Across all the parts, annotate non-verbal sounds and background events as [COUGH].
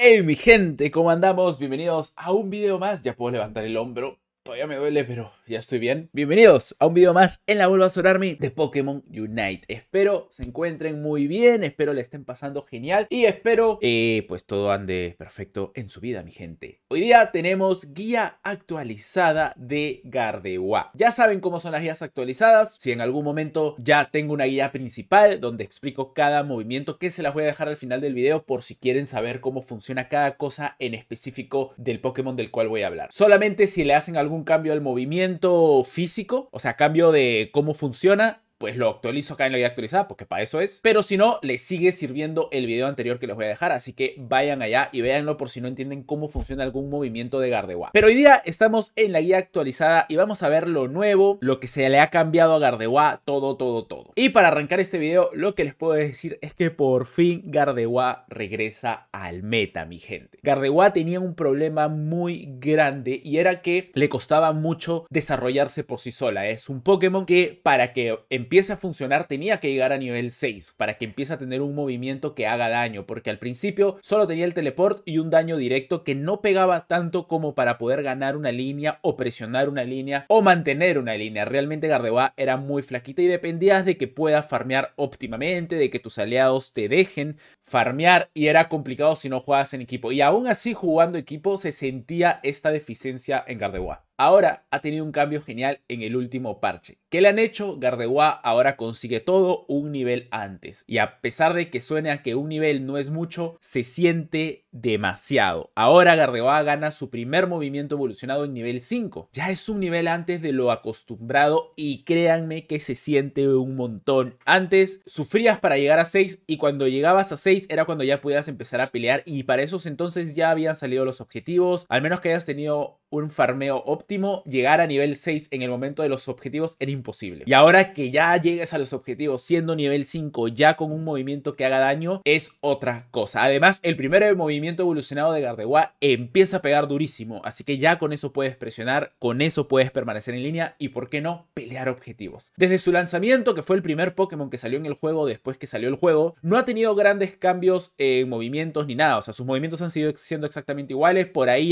Hey mi gente, ¿cómo andamos? Bienvenidos a un video más. Ya puedo levantar el hombro Todavía me duele, pero ya estoy bien. Bienvenidos a un video más en la Bulbasaur Army de Pokémon Unite. Espero se encuentren muy bien, espero le estén pasando genial y espero eh, pues todo ande perfecto en su vida, mi gente. Hoy día tenemos guía actualizada de Gardewa. Ya saben cómo son las guías actualizadas. Si en algún momento ya tengo una guía principal donde explico cada movimiento que se las voy a dejar al final del video por si quieren saber cómo funciona cada cosa en específico del Pokémon del cual voy a hablar. Solamente si le hacen algún un cambio del movimiento físico, o sea, cambio de cómo funciona pues lo actualizo acá en la guía actualizada, porque para eso es. Pero si no, les sigue sirviendo el video anterior que les voy a dejar, así que vayan allá y véanlo por si no entienden cómo funciona algún movimiento de Gardevoir. Pero hoy día estamos en la guía actualizada y vamos a ver lo nuevo, lo que se le ha cambiado a Gardevoir, todo, todo, todo. Y para arrancar este video, lo que les puedo decir es que por fin Gardevoir regresa al meta, mi gente. Gardevoir tenía un problema muy grande y era que le costaba mucho desarrollarse por sí sola. Es un Pokémon que para que Empieza a funcionar tenía que llegar a nivel 6 para que empiece a tener un movimiento que haga daño, porque al principio solo tenía el teleport y un daño directo que no pegaba tanto como para poder ganar una línea o presionar una línea o mantener una línea. Realmente Gardevoir era muy flaquita y dependías de que puedas farmear óptimamente, de que tus aliados te dejen farmear y era complicado si no jugabas en equipo. Y aún así jugando equipo se sentía esta deficiencia en Gardevoir ahora ha tenido un cambio genial en el último parche. ¿Qué le han hecho? Gardevoir ahora consigue todo un nivel antes. Y a pesar de que suene a que un nivel no es mucho, se siente demasiado. Ahora Gardevoir gana su primer movimiento evolucionado en nivel 5. Ya es un nivel antes de lo acostumbrado y créanme que se siente un montón. Antes sufrías para llegar a 6 y cuando llegabas a 6 era cuando ya podías empezar a pelear y para esos entonces ya habían salido los objetivos, al menos que hayas tenido un farmeo óptimo llegar a nivel 6 en el momento de los objetivos era imposible. Y ahora que ya llegues a los objetivos siendo nivel 5, ya con un movimiento que haga daño, es otra cosa. Además, el primer movimiento evolucionado de Gardevoir empieza a pegar durísimo, así que ya con eso puedes presionar, con eso puedes permanecer en línea y, ¿por qué no?, pelear objetivos. Desde su lanzamiento, que fue el primer Pokémon que salió en el juego después que salió el juego, no ha tenido grandes cambios en movimientos ni nada, o sea, sus movimientos han sido siendo exactamente iguales, por ahí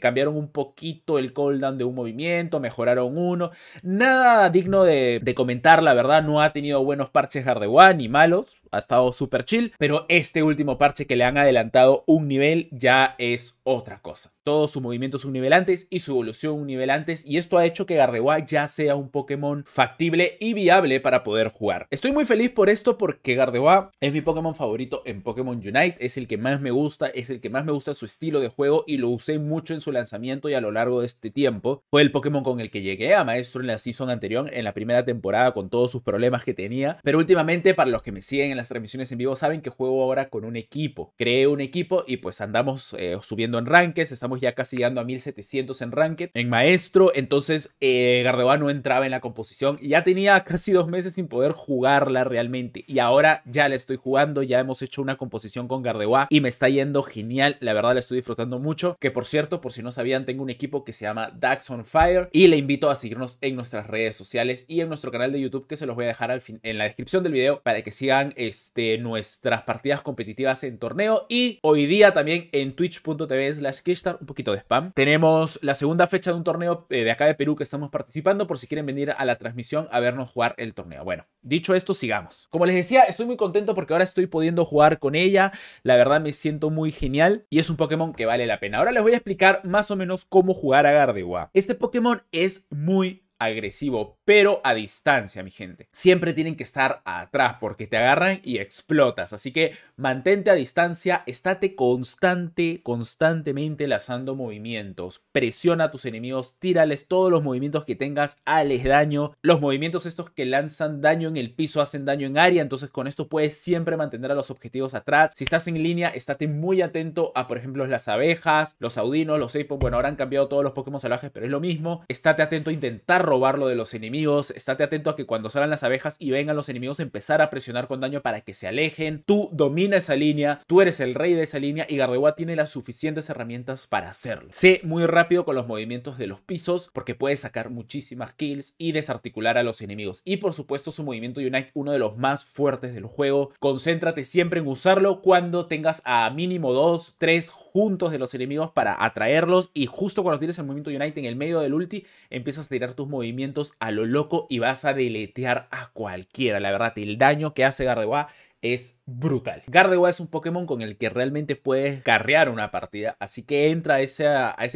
cambiaron un poquito el cooldown de un movimiento, mejoraron uno. Nada digno de, comentar, la verdad, no ha tenido buenos parches One ni malos, ha estado súper chill, pero este último parche que le han adelantado un nivel ya es otra cosa todos sus movimientos antes y su evolución univelantes y esto ha hecho que Gardevoir ya sea un Pokémon factible y viable para poder jugar. Estoy muy feliz por esto porque Gardevoir es mi Pokémon favorito en Pokémon Unite, es el que más me gusta, es el que más me gusta su estilo de juego y lo usé mucho en su lanzamiento y a lo largo de este tiempo. Fue el Pokémon con el que llegué a Maestro en la season anterior, en la primera temporada con todos sus problemas que tenía, pero últimamente para los que me siguen en las transmisiones en vivo saben que juego ahora con un equipo. Creé un equipo y pues andamos eh, subiendo en ranques, estamos ya casi llegando a 1700 en ranked, en maestro. Entonces, eh, Gardewa no entraba en la composición y ya tenía casi dos meses sin poder jugarla realmente. Y ahora ya la estoy jugando, ya hemos hecho una composición con Gardewa y me está yendo genial. La verdad, la estoy disfrutando mucho. Que por cierto, por si no sabían, tengo un equipo que se llama Dax on Fire y le invito a seguirnos en nuestras redes sociales y en nuestro canal de YouTube que se los voy a dejar en la descripción del video para que sigan este, nuestras partidas competitivas en torneo y hoy día también en twitch.tv slash Kishtar un poquito de spam. Tenemos la segunda fecha de un torneo eh, de acá de Perú que estamos participando por si quieren venir a la transmisión a vernos jugar el torneo. Bueno, dicho esto, sigamos. Como les decía, estoy muy contento porque ahora estoy pudiendo jugar con ella. La verdad me siento muy genial y es un Pokémon que vale la pena. Ahora les voy a explicar más o menos cómo jugar a Gardewa. Este Pokémon es muy agresivo, pero a distancia, mi gente. Siempre tienen que estar atrás porque te agarran y explotas. Así que mantente a distancia, estate constante, constantemente lanzando movimientos. Presiona a tus enemigos, tírales todos los movimientos que tengas, hales daño. Los movimientos estos que lanzan daño en el piso hacen daño en área, entonces con esto puedes siempre mantener a los objetivos atrás. Si estás en línea, estate muy atento a, por ejemplo, las abejas, los audinos, los apos. Bueno, ahora han cambiado todos los Pokémon salvajes, pero es lo mismo. Estate atento a intentar robarlo de los enemigos enemigos, estate atento a que cuando salgan las abejas y vengan los enemigos empezar a presionar con daño para que se alejen. Tú domina esa línea, tú eres el rey de esa línea y Gardewa tiene las suficientes herramientas para hacerlo. Sé muy rápido con los movimientos de los pisos porque puedes sacar muchísimas kills y desarticular a los enemigos. Y por supuesto su movimiento Unite, uno de los más fuertes del juego. Concéntrate siempre en usarlo cuando tengas a mínimo dos, 3 juntos de los enemigos para atraerlos y justo cuando tienes el movimiento Unite en el medio del ulti empiezas a tirar tus movimientos a lo loco y vas a deletear a cualquiera. La verdad, el daño que hace Gardewa es brutal. Gardevoir es un Pokémon con el que realmente puedes carrear una partida, así que entra a ese,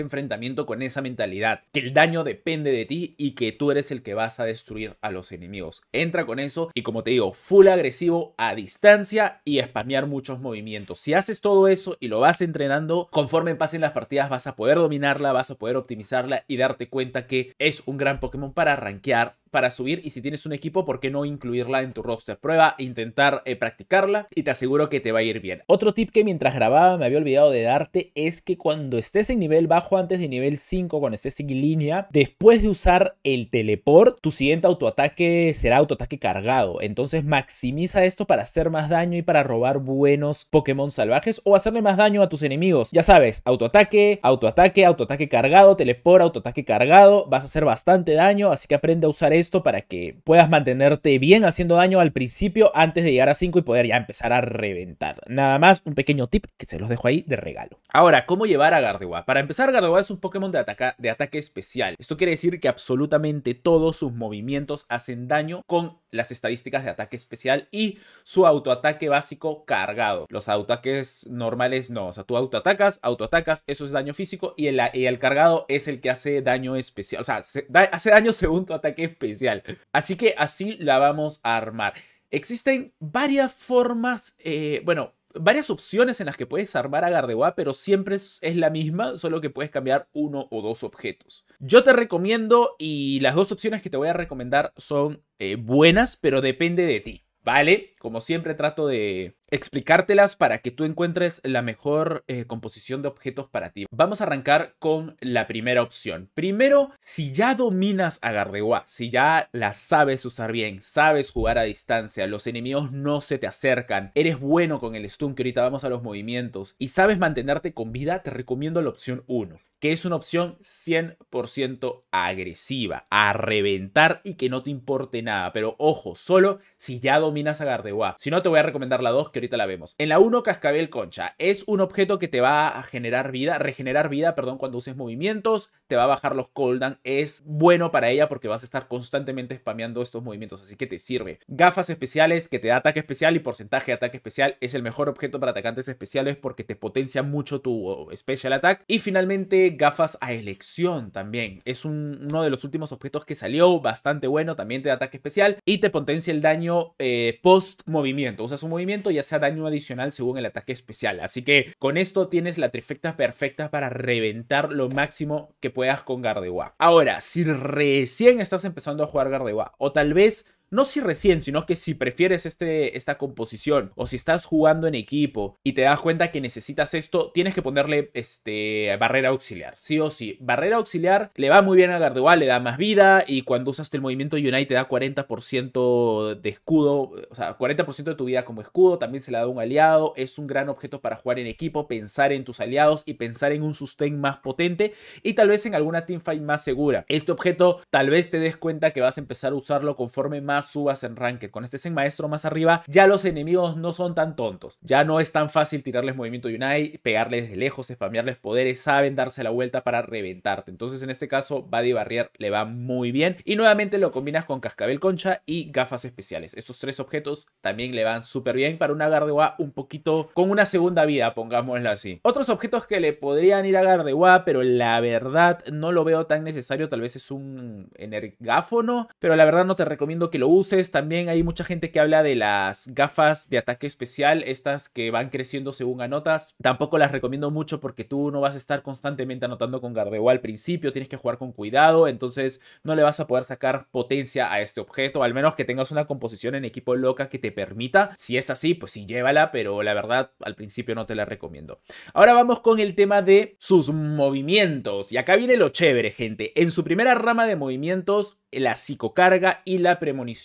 enfrentamiento con esa mentalidad, que el daño depende de ti y que tú eres el que vas a destruir a los enemigos. Entra con eso y como te digo, full agresivo a distancia y spamear muchos movimientos. Si haces todo eso y lo vas entrenando, conforme pasen las partidas vas a poder dominarla, vas a poder optimizarla y darte cuenta que es un gran Pokémon para rankear para subir y si tienes un equipo, ¿por qué no incluirla en tu roster? Prueba, intentar eh, practicarla y te aseguro que te va a ir bien. Otro tip que mientras grababa me había olvidado de darte es que cuando estés en nivel bajo antes de nivel 5, cuando estés en línea, después de usar el teleport, tu siguiente autoataque será autoataque cargado. Entonces maximiza esto para hacer más daño y para robar buenos Pokémon salvajes o hacerle más daño a tus enemigos. Ya sabes, autoataque, autoataque, autoataque cargado, teleport, autoataque cargado, vas a hacer bastante daño, así que aprende a usar esto para que puedas mantenerte bien haciendo daño al principio antes de llegar a 5 y poder ya empezar a reventar. Nada más un pequeño tip que se los dejo ahí de regalo. Ahora, ¿cómo llevar a Gardevoir? Para empezar, Gardevoir es un Pokémon de, de ataque especial. Esto quiere decir que absolutamente todos sus movimientos hacen daño con las estadísticas de ataque especial y su autoataque básico cargado. Los autoataques normales no, o sea, tú autoatacas, autoatacas, eso es daño físico y el, cargado es el que hace daño especial, o sea, hace daño [LAUGHS] según tu ataque especial. Así que así la vamos a armar. Existen varias formas, eh, bueno, varias opciones en las que puedes armar a Gardewa, pero siempre es, la misma, solo que puedes cambiar uno o dos objetos. Yo te recomiendo, y las dos opciones que te voy a recomendar son eh, buenas, pero depende de ti. ¿vale? Como siempre trato de explicártelas para que tú encuentres la mejor eh, composición de objetos para ti. Vamos a arrancar con la primera opción. Primero, si ya dominas a Gardewa, si ya la sabes usar bien, sabes jugar a distancia, los enemigos no se te acercan, eres bueno con el stun que ahorita vamos a los movimientos y sabes mantenerte con vida, te recomiendo la opción 1 que es una opción 100% agresiva, a reventar y que no te importe nada. Pero ojo, solo si ya dominas a Gardewa. Si no, te voy a recomendar la 2, que ahorita la vemos. En la 1, Cascabel Concha. Es un objeto que te va a generar vida, regenerar vida, perdón, cuando uses movimientos. Te va a bajar los coldan Es bueno para ella porque vas a estar constantemente spameando estos movimientos, así que te sirve. Gafas especiales, que te da ataque especial y porcentaje de ataque especial. Es el mejor objeto para atacantes especiales porque te potencia mucho tu oh, special attack. Y finalmente, gafas a elección también. Es uno de los últimos objetos que salió, bastante bueno, también te da ataque especial y te potencia el daño eh, post movimiento. Usas un movimiento y sea daño adicional según el ataque especial. Así que con esto tienes la trifecta perfecta para reventar lo máximo que puedas con Gardevoir Ahora, si recién estás empezando a jugar Gardewa o tal vez no si recién, sino que si prefieres este, esta composición o si estás jugando en equipo y te das cuenta que necesitas esto, tienes que ponerle este, barrera auxiliar, sí o sí. Barrera auxiliar le va muy bien a Gardevoir, le da más vida y cuando usas el movimiento Unite te da 40% de escudo, o sea, 40% de tu vida como escudo, también se le da un aliado, es un gran objeto para jugar en equipo, pensar en tus aliados y pensar en un sustain más potente y tal vez en alguna teamfight más segura. Este objeto tal vez te des cuenta que vas a empezar a usarlo conforme más subas en Ranked. Con este Zen Maestro más arriba, ya los enemigos no son tan tontos. Ya no es tan fácil tirarles movimiento Unite, pegarles de lejos, spamearles poderes, saben darse la vuelta para reventarte. Entonces, en este caso, Buddy Barrier le va muy bien. Y nuevamente lo combinas con Cascabel Concha y gafas especiales. Estos tres objetos también le van súper bien para una Gardewa un poquito con una segunda vida, pongámoslo así. Otros objetos que le podrían ir a Gardewa, pero la verdad no lo veo tan necesario. Tal vez es un energáfono, pero la verdad no te recomiendo que lo uses. También hay mucha gente que habla de las gafas de ataque especial, estas que van creciendo según anotas. Tampoco las recomiendo mucho porque tú no vas a estar constantemente anotando con gardeo al principio, tienes que jugar con cuidado, entonces no le vas a poder sacar potencia a este objeto, al menos que tengas una composición en equipo loca que te permita. Si es así, pues sí, llévala, pero la verdad al principio no te la recomiendo. Ahora vamos con el tema de sus movimientos. Y acá viene lo chévere, gente. En su primera rama de movimientos, la psicocarga y la premonición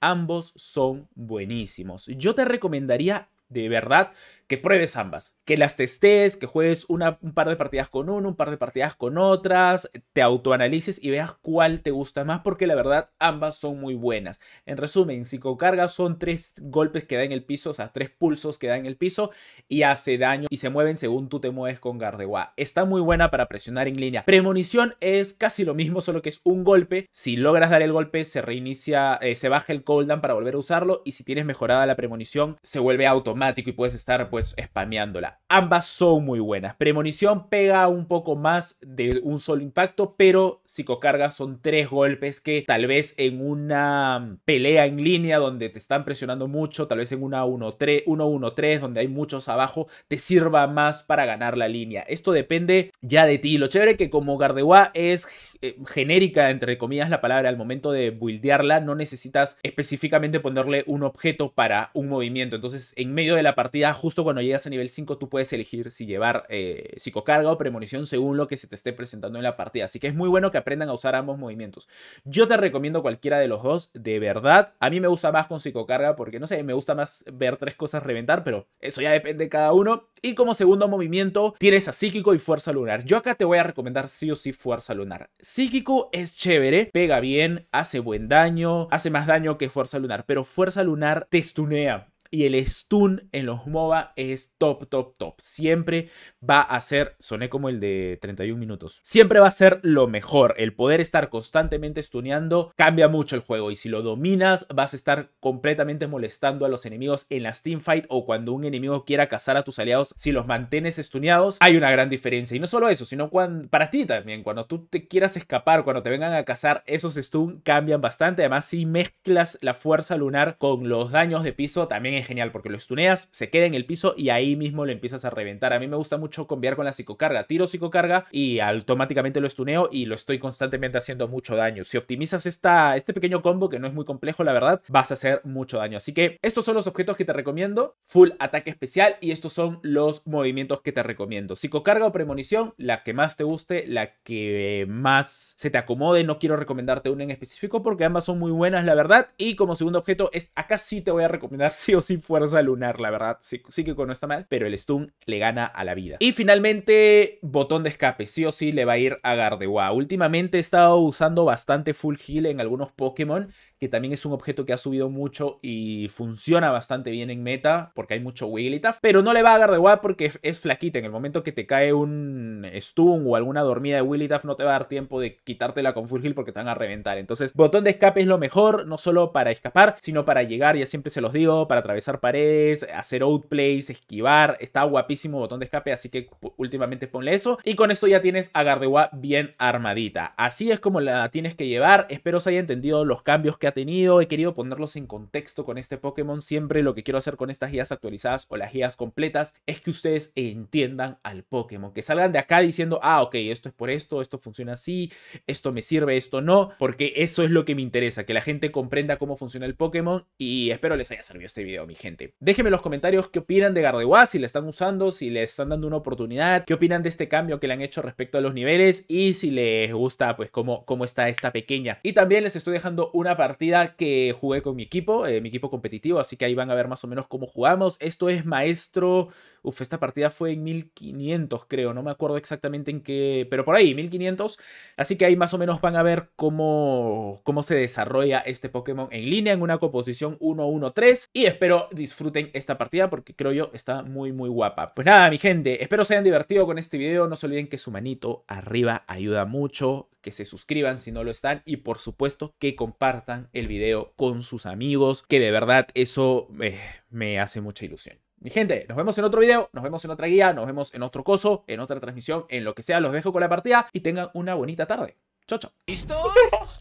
ambos son buenísimos. Yo te recomendaría de verdad que pruebes ambas, que las testees, que juegues un par de partidas con uno, un par de partidas con otras, te autoanalices y veas cuál te gusta más, porque la verdad ambas son muy buenas. En resumen, psicocarga son tres golpes que da en el piso, o sea, tres pulsos que da en el piso y hace daño y se mueven según tú te mueves con Gardewa. Está muy buena para presionar en línea. Premonición es casi lo mismo, solo que es un golpe. Si logras dar el golpe, se reinicia, eh, se baja el cooldown para volver a usarlo y si tienes mejorada la premonición, se vuelve automático y puedes estar... Pues, pues spameándola. Ambas son muy buenas. Premonición pega un poco más de un solo impacto, pero psicocarga son tres golpes que tal vez en una mm, pelea en línea donde te están presionando mucho, tal vez en una 1-1-3 donde hay muchos abajo, te sirva más para ganar la línea. Esto depende ya de ti. Lo chévere que como Gardewa es eh, genérica, entre comillas, la palabra al momento de buildearla, no necesitas específicamente ponerle un objeto para un movimiento. Entonces, en medio de la partida, justo cuando llegas a nivel 5 tú puedes elegir si llevar eh, psicocarga o premonición según lo que se te esté presentando en la partida. Así que es muy bueno que aprendan a usar ambos movimientos. Yo te recomiendo cualquiera de los dos, de verdad. A mí me gusta más con psicocarga porque, no sé, me gusta más ver tres cosas reventar, pero eso ya depende de cada uno. Y como segundo movimiento tienes a psíquico y fuerza lunar. Yo acá te voy a recomendar sí o sí fuerza lunar. Psíquico es chévere, pega bien, hace buen daño, hace más daño que fuerza lunar, pero fuerza lunar te stunea. Y el stun en los MOBA es top, top, top. Siempre va a ser, soné como el de 31 minutos, siempre va a ser lo mejor. El poder estar constantemente stuneando cambia mucho el juego y si lo dominas vas a estar completamente molestando a los enemigos en las teamfight o cuando un enemigo quiera cazar a tus aliados. Si los mantienes stuneados hay una gran diferencia. Y no solo eso, sino cuando, para ti también, cuando tú te quieras escapar, cuando te vengan a cazar, esos stun cambian bastante. Además, si mezclas la fuerza lunar con los daños de piso, también genial porque lo estuneas, se queda en el piso y ahí mismo le empiezas a reventar. A mí me gusta mucho combinar con la psicocarga. Tiro psicocarga y automáticamente lo estuneo y lo estoy constantemente haciendo mucho daño. Si optimizas esta, este pequeño combo, que no es muy complejo la verdad, vas a hacer mucho daño. Así que estos son los objetos que te recomiendo. Full ataque especial y estos son los movimientos que te recomiendo. Psicocarga o premonición, la que más te guste, la que más se te acomode. No quiero recomendarte una en específico porque ambas son muy buenas la verdad. Y como segundo objeto, es, acá sí te voy a recomendar [LAUGHS] sí o sí sin fuerza lunar, la verdad. Sí, que no está mal, pero el stun le gana a la vida. Y finalmente, botón de escape. Sí o sí le va a ir a Gardewa. Últimamente he estado usando bastante full heal en algunos Pokémon que también es un objeto que ha subido mucho y funciona bastante bien en meta, porque hay mucho Wigglytuff, pero no le va a dar de porque es flaquita. En el momento que te cae un stun o alguna dormida de Wigglytuff, no te va a dar tiempo de quitártela con full heal porque te van a reventar. Entonces, botón de escape es lo mejor, no solo para escapar, sino para llegar, ya siempre se los digo, para atravesar paredes, hacer outplays, esquivar. Está guapísimo botón de escape, así que últimamente ponle eso. Y con esto ya tienes a bien armadita. Así es como la tienes que llevar. Espero os haya entendido los cambios que tenido. He querido ponerlos en contexto con este Pokémon. Siempre lo que quiero hacer con estas guías actualizadas o las guías completas es que ustedes entiendan al Pokémon. Que salgan de acá diciendo, ah, ok, esto es por esto, esto funciona así, esto me sirve, esto no. Porque eso es lo que me interesa, que la gente comprenda cómo funciona el Pokémon. Y espero les haya servido este video, mi gente. Déjenme en los comentarios qué opinan de Gardevoir, si le están usando, si le están dando una oportunidad, qué opinan de este cambio que le han hecho respecto a los niveles y si les gusta, pues, cómo, cómo está esta pequeña. Y también les estoy dejando una parte que jugué con mi equipo, eh, mi equipo competitivo, así que ahí van a ver más o menos cómo jugamos. Esto es Maestro Uf, esta partida fue en 1500, creo. No me acuerdo exactamente en qué. Pero por ahí, 1500. Así que ahí más o menos van a ver cómo, cómo se desarrolla este Pokémon en línea en una composición 1-1-3. Y espero disfruten esta partida porque creo yo está muy, muy guapa. Pues nada, mi gente. Espero se hayan divertido con este video. No se olviden que su manito arriba ayuda mucho que se suscriban si no lo están y por supuesto que compartan el video con sus amigos, que de verdad eso eh, me hace mucha ilusión. Mi gente, nos vemos en otro video, nos vemos en otra guía, nos vemos en otro coso, en otra transmisión, en lo que sea. Los dejo con la partida y tengan una bonita tarde. Chao, chao. ¿Listos?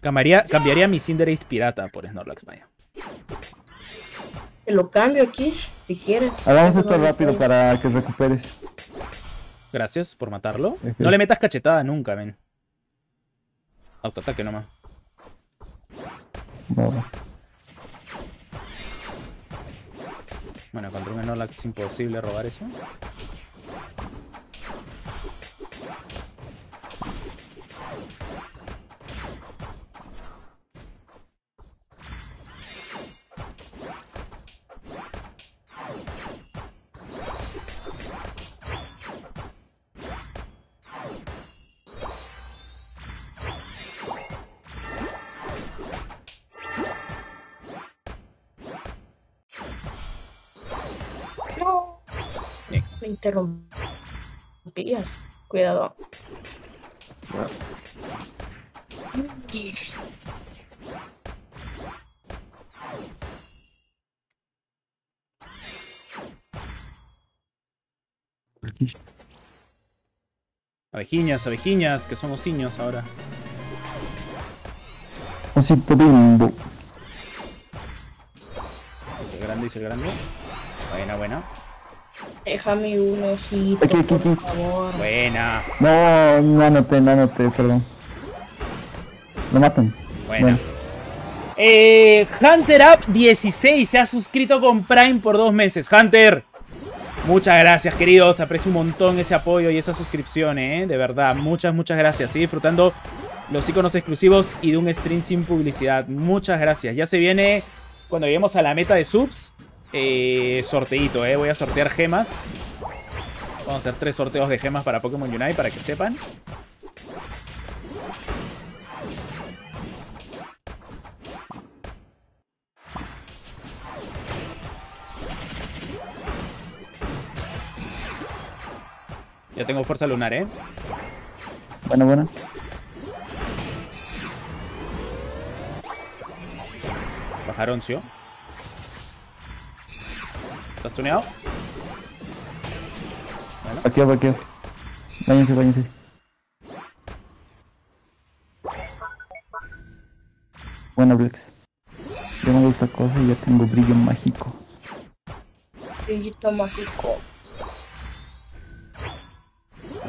Cambiaría, mi Cinderace pirata por Snorlax, Maya. Te lo cambio aquí, si quieres. Hagamos esto rápido para que recuperes. Gracias por matarlo. No le metas cachetada nunca, men. Autoataque nomás. Vamos. Bueno, contra un que es imposible robar eso. me interrumpías. Cuidado. Abejiñas, abejiñas, que somos niños ahora. Así bimbo. Es el grande, es el grande. Buena, buena. Déjame uno, sí. Aquí, aquí, aquí. Por Buena. No, no te, no te, perdón. Lo matan. Buena. Eh, Hunter Up 16 se ha suscrito con Prime por dos meses. Hunter, muchas gracias, queridos. Aprecio un montón ese apoyo y esa suscripción, eh. De verdad, muchas, muchas gracias. Sigue disfrutando los iconos exclusivos y de un stream sin publicidad. Muchas gracias. Ya se viene cuando lleguemos a la meta de subs eh, sorteito, ¿eh? Voy a sortear gemas. Vamos a hacer tres sorteos de gemas para Pokémon Unite, para que sepan. Ya tengo fuerza lunar, ¿eh? Bueno, bueno. Bajaroncio. ¿Estás tuneado? Bueno. Aquí, aquí. Váyanse, váyanse. Bueno, Blex. Yo me gusta cosa y ya tengo brillo mágico. Brillito mágico.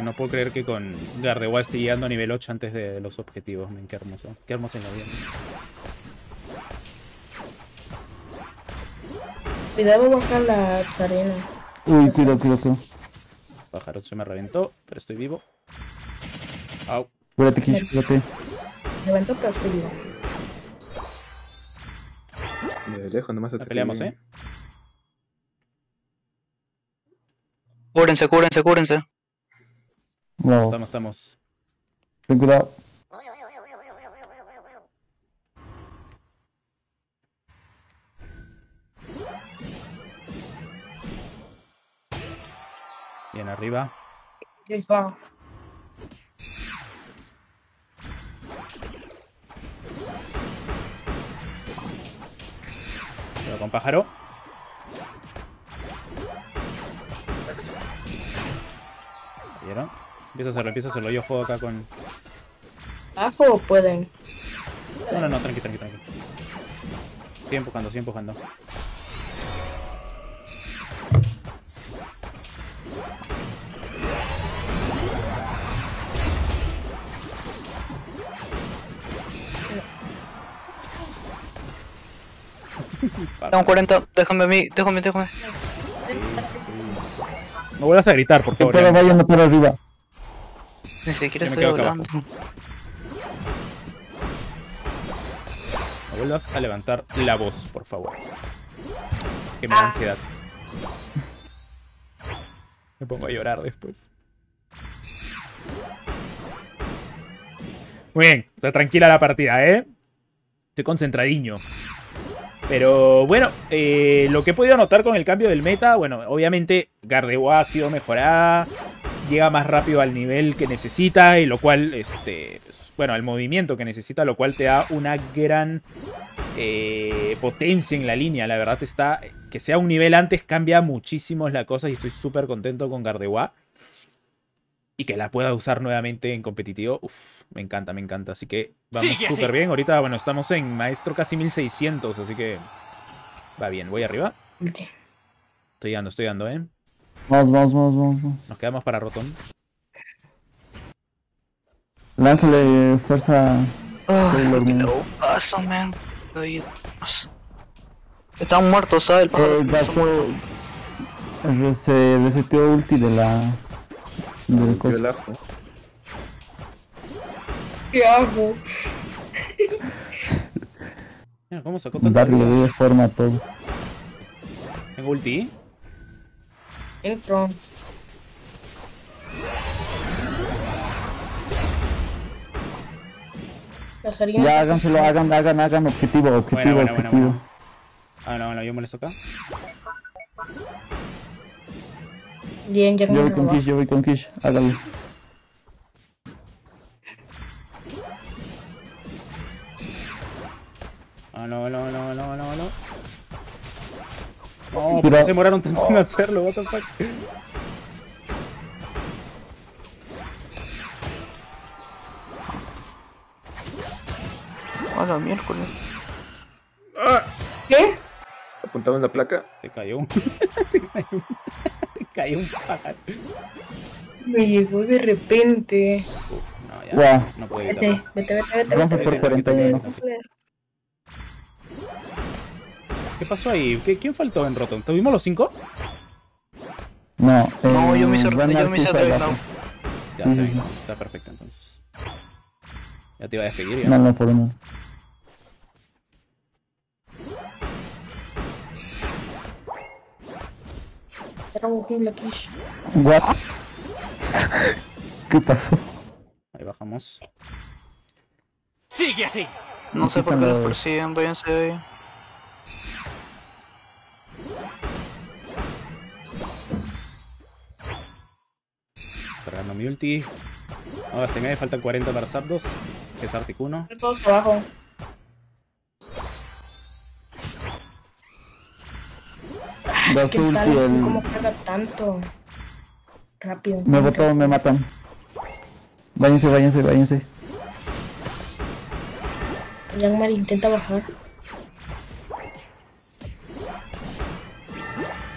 No puedo creer que con Gardewa esté llegando a nivel 8 antes de los objetivos, men, qué hermoso. Qué hermoso en la Cuidado bajar la charena. Uy, tiro, tiro, tiro. Pájaro se me reventó, pero estoy vivo. Au. Cuídate, Kish, cuídate. Levanto pero estoy vivo. De lejos, nomás La peleamos, eh. Cúrense, cúrense, cúrense. No. Estamos, estamos. Ten cuidado. Bien, arriba. Pero con pájaro. ¿Vieron? Empiezo a hacerlo, empieza a hacerlo. Yo juego acá con... ¿Abajo pueden? No, no, no, tranqui, tranqui, tranqui. Estoy empujando, estoy empujando. Tengo 40, déjame a mí, déjame, déjame. No vuelvas a gritar, por favor. Pero no por arriba. Ni siquiera estoy No vuelvas a levantar la voz, por favor. Que me da ah. ansiedad. Me pongo a llorar después. Muy bien, está tranquila la partida, ¿eh? Estoy concentradinho. Pero bueno, eh, lo que he podido notar con el cambio del meta, bueno, obviamente Gardevoir ha sido mejorada, llega más rápido al nivel que necesita y lo cual, este, pues, bueno, al movimiento que necesita, lo cual te da una gran eh, potencia en la línea. La verdad está, que sea un nivel antes cambia muchísimo las cosas y estoy súper contento con Gardevoir y que la pueda usar nuevamente en competitivo, uff, me encanta, me encanta. Así que vamos súper bien. Ahorita, bueno, estamos en maestro casi 1600, así que va bien. Voy arriba. Estoy dando, estoy dando, ¿eh? Vamos, vamos, vamos, vamos. Nos quedamos para Rotón. Lánzale fuerza. Oh, man. Están muertos, ¿sabes? El eh, se reseteó ulti de la yo el ajo. ¿Qué ajo! [LAUGHS] Mira, ¿Cómo sacó tanto? Darle de forma a todo. ¿Tengo ulti? En front. Ya háganselo, hagan, hagan, hagan objetivo, objetivo, bueno, bueno, objetivo. Bueno, bueno. Ah, no, bueno, yo molesto acá. Bien, ya Yo voy con Kish, yo voy con Kish, hágame. Ah, no, no, no, no, no, no. Oh, pero se demoraron tanto en oh. hacerlo, what the fuck. Hola, miércoles. Ah. ¿Qué? ¿Qué? en la placa. Te cayó. [LAUGHS] Te cayó. Cayó un pájaro. Me llegó de repente. no, ya. No puedo Vete, vete, vete, vete. por 41. ¿Qué pasó ahí? ¿Quién faltó en Rotom? ¿Tuvimos los 5? No, no, yo me hice, Ya, está perfecto entonces. Ya te iba a despedir. Ya. No, no, por uno. un quiche. What? ¿Qué pasó? Ahí bajamos. ¡Sigue así! No sé por qué los persiguen, váyanse de ahí. Cargando mi ulti. Ahora, este me faltan 40 para Zapdos, que es Articuno. Abajo. Es que está el... ¿Cómo carga tanto? Rápido. Me botó, me matan. Váyanse, váyanse, váyanse. Yangmar intenta bajar.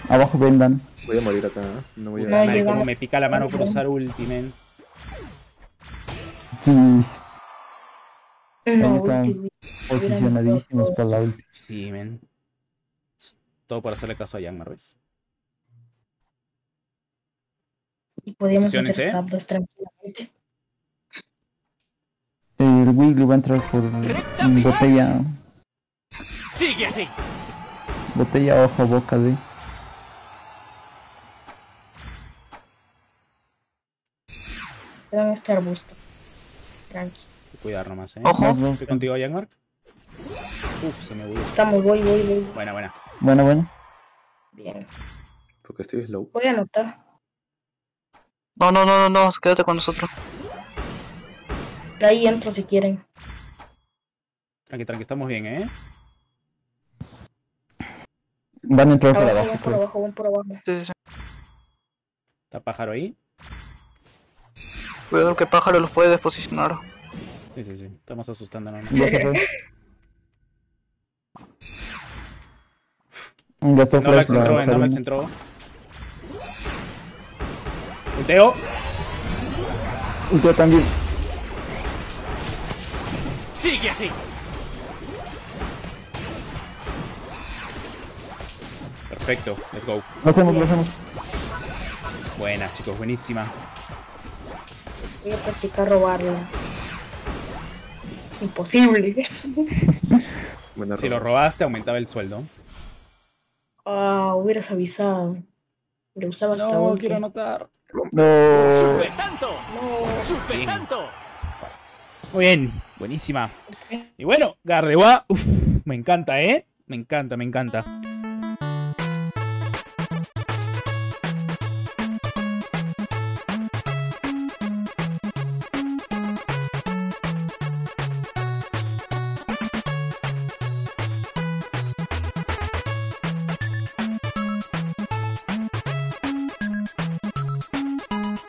Abajo vendan. Voy a morir acá, ¿eh? no voy a morir. como me pica la mano por cruzar ultimen. Sí. Están posicionadísimos para la ulti. Sí, men. Todo por hacerle caso a Yang Marvis Y podíamos hacer zapdos ¿eh? tranquilamente. El Wiggly va a entrar por botella. Sigue así. Botella ojo boca de. en este arbusto. Tranqui. Cuidar nomás, eh. Ojo. Estoy contigo, Jackmark. Uf, se me voy. Estamos, voy, voy, voy. Buena, buena. Bueno, bueno. Bien. Porque estoy slow. Voy a anotar. No, no, no, no, no, quédate con nosotros. De ahí entro si quieren. Tranqui, tranqui, estamos bien, ¿eh? Van a entrar por abajo. Van por abajo, van por abajo. Sí, sí, sí. ¿Está pájaro ahí? Cuidado que pájaro los puede desposicionar. Sí, sí, sí. Estamos asustando, [LAUGHS] No no flash. No la centró. entró. ¡Uteo también. Sigue así. Perfecto, let's go. Lo hacemos, lo hacemos. Buena, chicos, buenísima. Voy a practicar robarlo. Imposible. [LAUGHS] si lo robaste, aumentaba el sueldo hubieras avisado. Lo usabas no, quiero anotar. No. ¡Super ¡Super Muy bien, buenísima. Y bueno, Gardewa, me encanta, ¿eh? Me encanta, me encanta.